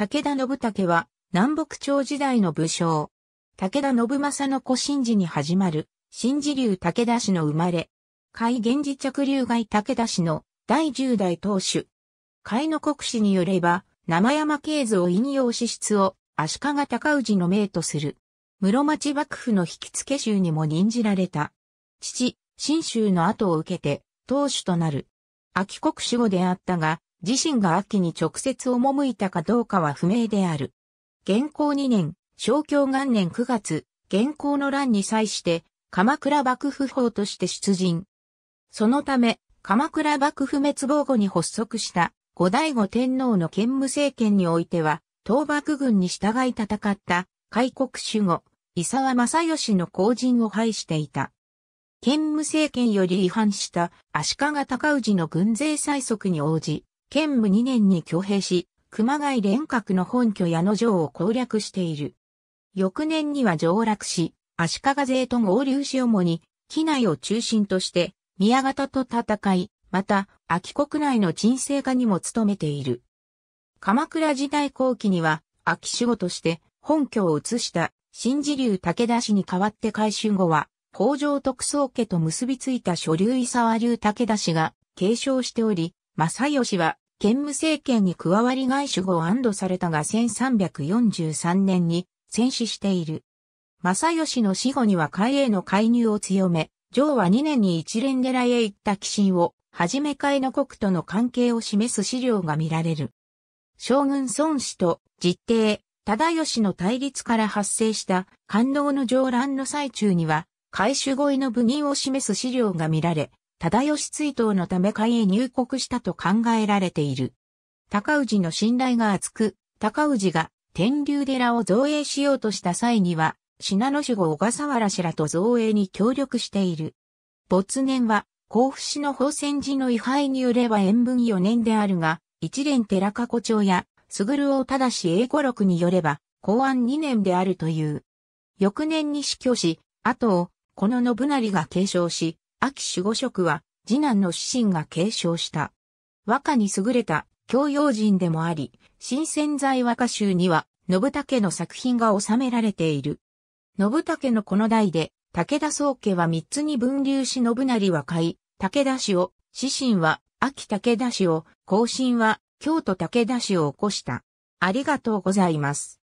武田信武は、南北朝時代の武将。武田信政の古神事に始まる、神事流武田氏の生まれ。海源氏着流外武田氏の第10代当主。海の国史によれば、生山経図を引用支出を足利尊氏の命とする。室町幕府の引き付け衆にも任じられた。父、新州の後を受けて、当主となる。秋国守護であったが、自身が秋に直接赴いたかどうかは不明である。現行2年、昭教元年9月、現行の乱に際して、鎌倉幕府法として出陣。そのため、鎌倉幕府滅亡後に発足した後醍醐天皇の兼務政権においては、東幕軍に従い戦った開国守護、伊沢正義の後陣を排していた。兼務政権より違反した足利尊氏の軍勢催促に応じ、剣武2年に挙兵し、熊谷連閣の本拠矢野城を攻略している。翌年には上洛し、足利勢と合流し主に、機内を中心として、宮方と戦い、また、秋国内の鎮静化にも努めている。鎌倉時代後期には、秋守護として、本拠を移した、新治流武田氏に代わって改修後は、工場特捜家と結びついた諸流伊沢流武田氏が継承しており、正義は、兼務政権に加わり外守護を安堵されたが1343年に戦死している。正義の死後には海への介入を強め、上は2年に一連寺へ行った寄進を、はじめ海の国との関係を示す資料が見られる。将軍孫子と実帝、忠義の対立から発生した官能の上乱の最中には、海守護位の部任を示す資料が見られ、忠義追悼のため海へ入国したと考えられている。高氏の信頼が厚く、高氏が天竜寺を造営しようとした際には、信濃守護小笠原氏らと造営に協力している。没年は、甲府市の宝泉寺の位牌によれば延文4年であるが、一連寺加古町や、すぐるをだし英語録によれば、公安2年であるという。翌年に死去し、後を、この信成が継承し、秋守護職は、次男の子孫が継承した。和歌に優れた教養人でもあり、新鮮在和歌集には、信武の作品が収められている。信武のこの代で、武田宗家は三つに分流し信成は買武田氏を、子孫は秋武田氏を、後進は京都武田氏を起こした。ありがとうございます。